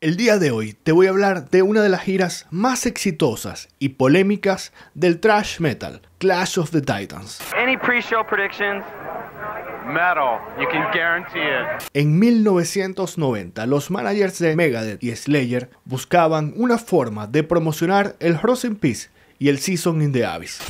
El día de hoy te voy a hablar de una de las giras más exitosas y polémicas del Trash metal, Clash of the Titans. En 1990, los managers de Megadeth y Slayer buscaban una forma de promocionar el Rose in Peace y el Season in the Abyss.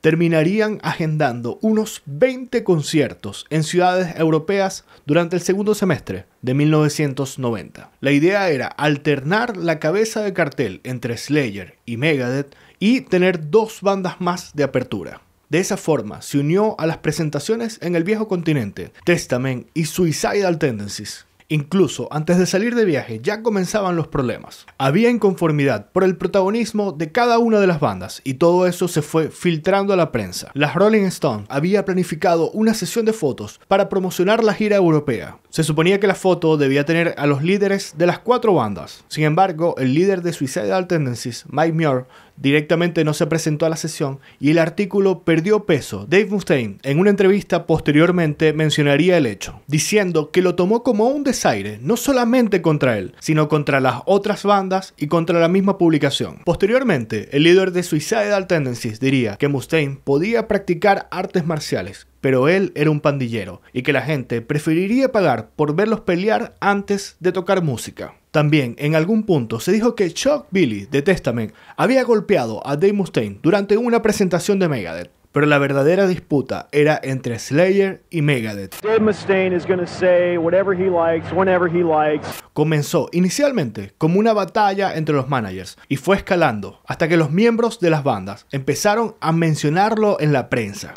terminarían agendando unos 20 conciertos en ciudades europeas durante el segundo semestre de 1990. La idea era alternar la cabeza de cartel entre Slayer y Megadeth y tener dos bandas más de apertura. De esa forma, se unió a las presentaciones en el viejo continente, Testament y Suicidal Tendencies. Incluso antes de salir de viaje ya comenzaban los problemas. Había inconformidad por el protagonismo de cada una de las bandas y todo eso se fue filtrando a la prensa. La Rolling Stone había planificado una sesión de fotos para promocionar la gira europea. Se suponía que la foto debía tener a los líderes de las cuatro bandas. Sin embargo, el líder de Suicidal Tendencies, Mike Muir, directamente no se presentó a la sesión y el artículo perdió peso. Dave Mustaine, en una entrevista posteriormente, mencionaría el hecho, diciendo que lo tomó como un desaire, no solamente contra él, sino contra las otras bandas y contra la misma publicación. Posteriormente, el líder de Suicidal Tendencies diría que Mustaine podía practicar artes marciales pero él era un pandillero y que la gente preferiría pagar por verlos pelear antes de tocar música. También en algún punto se dijo que Chuck Billy de Testament había golpeado a Dave Mustaine durante una presentación de Megadeth. Pero la verdadera disputa era entre Slayer y Megadeth. Dave Mustaine is say whatever he likes, whenever he likes. Comenzó inicialmente como una batalla entre los managers y fue escalando hasta que los miembros de las bandas empezaron a mencionarlo en la prensa.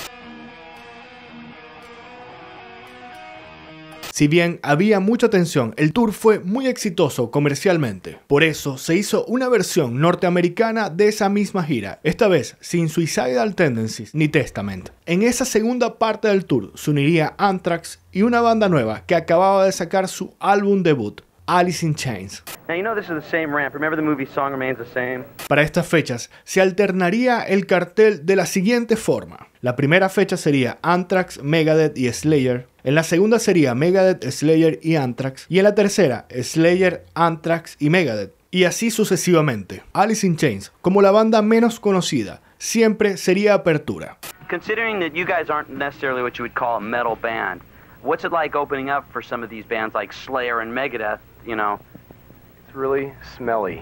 Si bien había mucha tensión, el tour fue muy exitoso comercialmente. Por eso se hizo una versión norteamericana de esa misma gira, esta vez sin Suicidal Tendencies ni Testament. En esa segunda parte del tour se uniría Anthrax y una banda nueva que acababa de sacar su álbum debut, Alice in Chains. Para estas fechas se alternaría el cartel de la siguiente forma. La primera fecha sería Anthrax, Megadeth y Slayer. En la segunda sería Megadeth, Slayer y Anthrax. Y en la tercera, Slayer, Anthrax y Megadeth. Y así sucesivamente. Alice in Chains, como la banda menos conocida, siempre sería apertura. Considering that you guys aren't necessarily what you would call a metal band, what's it like opening up for some of these bands like Slayer and Megadeth, you know? It's really smelly,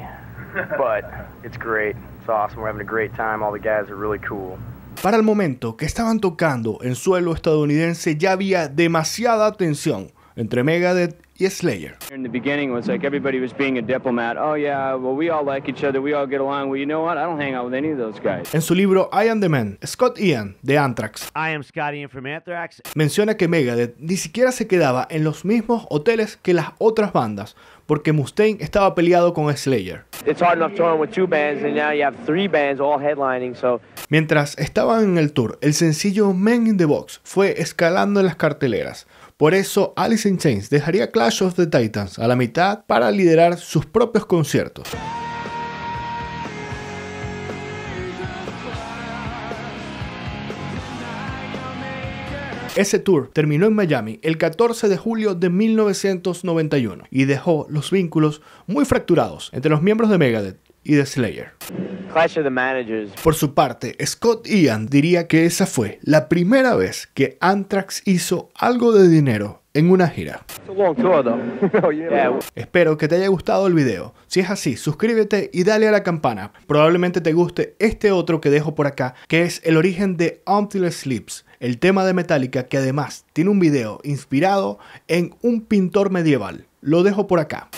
but it's great. It's awesome. We're having a great time. All the guys are really cool. Para el momento que estaban tocando en suelo estadounidense ya había demasiada tensión entre Megadeth y Slayer beginning En su libro I Am the Man, Scott Ian de Anthrax. Anthrax. Menciona que Megadeth ni siquiera se quedaba en los mismos hoteles que las otras bandas, porque Mustaine estaba peleado con Slayer. Mientras estaban en el tour, el sencillo Men in the Box fue escalando en las carteleras. Por eso Alice in Chains dejaría Clash of the Titans a la mitad para liderar sus propios conciertos. Ese tour terminó en Miami el 14 de julio de 1991 y dejó los vínculos muy fracturados entre los miembros de Megadeth y de Slayer. Por su parte, Scott Ian diría que esa fue la primera vez que Anthrax hizo algo de dinero en una gira. Espero que te haya gustado el video. Si es así, suscríbete y dale a la campana. Probablemente te guste este otro que dejo por acá, que es el origen de Until Sleeps, el tema de Metallica que además tiene un video inspirado en un pintor medieval. Lo dejo por acá.